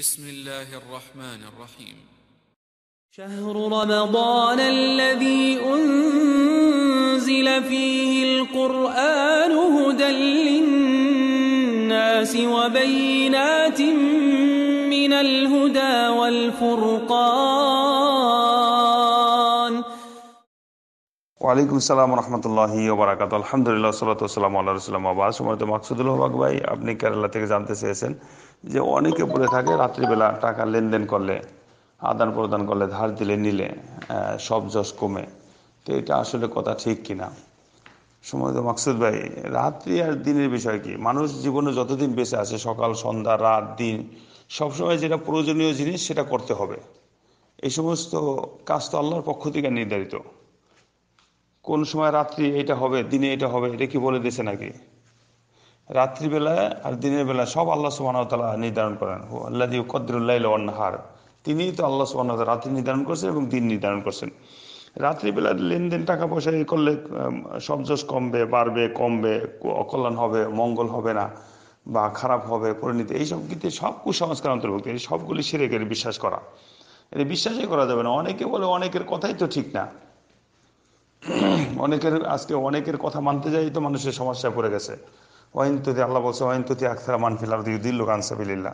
بسم الله الرحمن الرحيم شهر رمضان الذي أنزل فيه القرآن هدى للناس وبينات من الهدى والفرقان وعليكم السلام ورحمة الله وبركاته الحمد لله والصلاة والسلام على رسول الله وبركاته مقصود الله أبني كرالة تكزان تسيسن যে অনেকে বলে থাকে রাত্রিবেলা টাকা লেনদেন করলে আদান প্রদান করলে ধার দিলে নিলে সব যশ কমে তো এটা আসলে কথা ঠিক কিনা সময় মাকসুদ ভাই রাত্রি আর দিনের বিষয় কি মানুষ জীবনে যতদিন বেঁচে আছে সকাল সন্ধ্যা রাত দিন সবসময় যেটা প্রয়োজনীয় জিনিস সেটা করতে হবে এই সমস্ত কাজ তো আল্লাহর পক্ষ থেকে নির্ধারিত কোন সময় রাত্রি এটা হবে দিনে এটা হবে এটা কি বলে দিয়েছে নাকি রাত্রিবেলা আর দিনের বেলা সব আল্লাহ সুবাহতালা নির্ধারণ করেন হু আল্লাহ তিনি তো আল্লাহ সুবাহ রাত্রি নির্ধারণ করছেন এবং দিন নির্ধারণ করছেন রাত্রিবেলা লেনদেন টাকা পয়সা এ করলে সবজস কমবে বাড়বে কমবে অকল্যাণ হবে মঙ্গল হবে না বা খারাপ হবে পরিণতি এইসব কিন্তু সব কুসংস্কার অন্তর্ভুক্ত এই সবগুলি সিরেকের বিশ্বাস করা এটা বিশ্বাসই করা যাবে না অনেকে বলে অনেকের কথাই তো ঠিক না অনেকের আজকে অনেকের কথা মানতে যাই তো মানুষের সমস্যায় পড়ে গেছে ওয়াইনতুতি আল্লাহ বলছে ওয়াইনতুতি আখতারা মানফিল আর দিল কানসাবিল্লা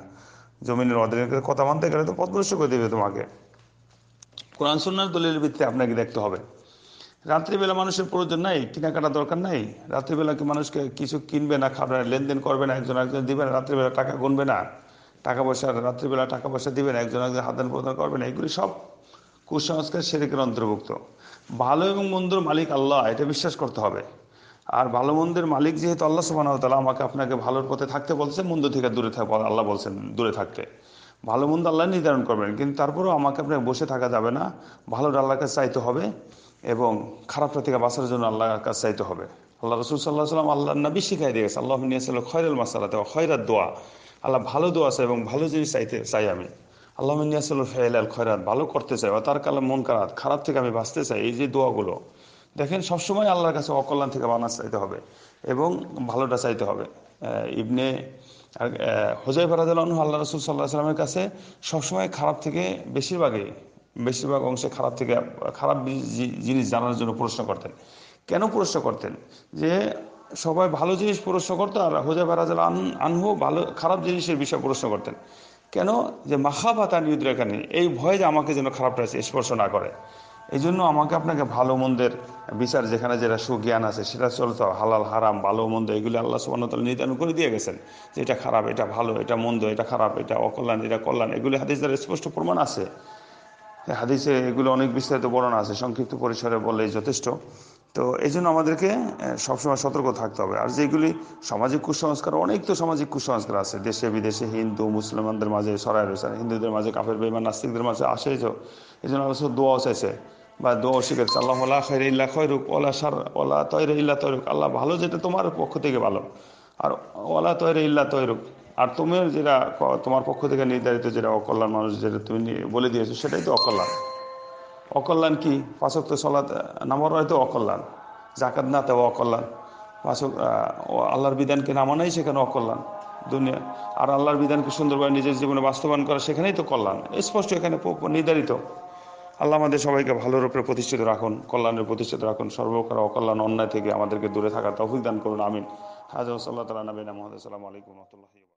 জমিনের অধীনে কথা মানতে গেলে তো পথভ্রষ্ট করে দেবে তোমাকে কোরআন সুন্নার দলিলের ভিত্তিতে আপনাকে দেখতে হবে রাত্রিবেলা মানুষের প্রয়োজন নাই কেনাকাটা দরকার নাই রাত্রিবেলা কি মানুষকে কিছু কিনবে না খাবে না লেনদেন করবে না একজন একজন দিবে না রাত্রিবেলা টাকা গুনবে না টাকা পয়সা রাত্রিবেলা টাকা পয়সা দিবে না একজন একজন হাদান প্রদান করবে না এগুলি সব কুসংস্কার সেরেকের অন্তর্ভুক্ত ভালো এবং মন্দর মালিক আল্লাহ এটা বিশ্বাস করতে হবে আর ভালো মন্দের মালিক যেহেতু আল্লাহ তালা আমাকে আপনাকে ভালোর পথে থাকতে বলছে মন্দ থেকে দূরে থাক আল্লাহ বলছেন দূরে থাকতে ভালো মন্দ আল্লাহ নির্ধারণ করবেন কিন্তু তারপরেও আমাকে আপনাকে বসে থাকা যাবে না ভালোর আল্লাহ কাছে চাইতে হবে এবং খারাপটা থেকে বাঁচার জন্য আল্লাহর কাছে চাইতে হবে আল্লাহ রসুল সাল্লাহ সাল্লাম আল্লাহ নবী শিখাই দিয়ে গেছে আল্লাহ আসলে খয়রুল দেওয়া খয়রাত দোয়া আল্লাহ ভালো দোয়া চাই এবং ভালো জিনিস চাইতে চাই আমি আল্লাহ মিনিয়াল ফেয়াল খয়রাত ভালো করতে চাই বা তার কালে মন খারাপ খারাপ থেকে আমি বাঁচতে চাই এই যে দোয়াগুলো দেখেন সবসময় আল্লাহর কাছে অকল্যাণ থেকে বানা চাইতে হবে এবং ভালোটা চাইতে হবে ইবনে হোজাই ফারাদুল্লাহ আল্লাহ রসুল সাল্লাহ সাল্লামের কাছে সবসময় খারাপ থেকে বেশিরভাগই বেশিরভাগ অংশে খারাপ থেকে খারাপ জিনিস জানার জন্য প্রশ্ন করতেন কেন প্রশ্ন করতেন যে সবাই ভালো জিনিস প্রশ্ন করতো আর হোজাই আন আনহু ভালো খারাপ জিনিসের বিষয়ে প্রশ্ন করতেন কেন যে ভাতা ইউদ্রেখানি এই ভয় যে আমাকে যেন খারাপটা স্পর্শ না করে এই জন্য আমাকে আপনাকে ভালো মন্দের বিচার যেখানে যেটা সুজ্ঞান আছে সেটা চলতে হবে হালাল হারাম ভালো মন্দ এগুলি আল্লাহ সুবাহতাল নির্ধারণ করে দিয়ে গেছেন যে এটা খারাপ এটা ভালো এটা মন্দ এটা খারাপ এটা অকল্যাণ এটা কল্যাণ এগুলি হাদিস দ্বারা স্পষ্ট প্রমাণ আছে হাদিসে এগুলো অনেক বিস্তারিত বর্ণনা আছে সংক্ষিপ্ত পরিসরে বলে যথেষ্ট তো এই জন্য আমাদেরকে সবসময় সতর্ক থাকতে হবে আর যেগুলি সামাজিক কুসংস্কার অনেক তো সামাজিক কুসংস্কার আছে দেশে বিদেশে হিন্দু মুসলমানদের মাঝে সরাই রয়েছে হিন্দুদের মাঝে কাফের বেমান নাস্তিকদের মাঝে আসে তো এই জন্য আলোচনা দোয়াও চাইছে বা দোয়া শিখেছে আল্লাহ ওলা খৈর ইল্লা খৈরুক ওলা সার ওলা তৈর ইল্লা তৈরুক আল্লাহ ভালো যেটা তোমার পক্ষ থেকে ভালো আর ওলা তৈর ইল্লা তৈরুক আর তুমি যেটা তোমার পক্ষ থেকে নির্ধারিত যেটা অকল্যাণ মানুষ যেটা তুমি বলে দিয়েছো সেটাই তো অকল্যাণ অকল্যাণ কি পাশক্ত সলাত নামার হয়তো অকল্যাণ জাকাত না তেও অকল্যাণ পাশক আল্লাহর বিধানকে নামানাই সেখানে অকল্যাণ দুনিয়া আর আল্লাহর বিধানকে সুন্দরভাবে নিজের জীবনে বাস্তবায়ন করা সেখানেই তো কল্যাণ স্পষ্ট এখানে নির্ধারিত আল্লাহ আমাদের সবাইকে ভালো রূপে প্রতিষ্ঠিত রাখুন কল্যাণের প্রতিষ্ঠিত রাখুন সর্বকার অকল্যাণ অন্যায় থেকে আমাদেরকে দূরে থাকার তহফিক দান করুন আমিন হাজার সাল্লাহ তালা নবীন মহাদ সালাম আলাইকুম রহমতুল্লাহ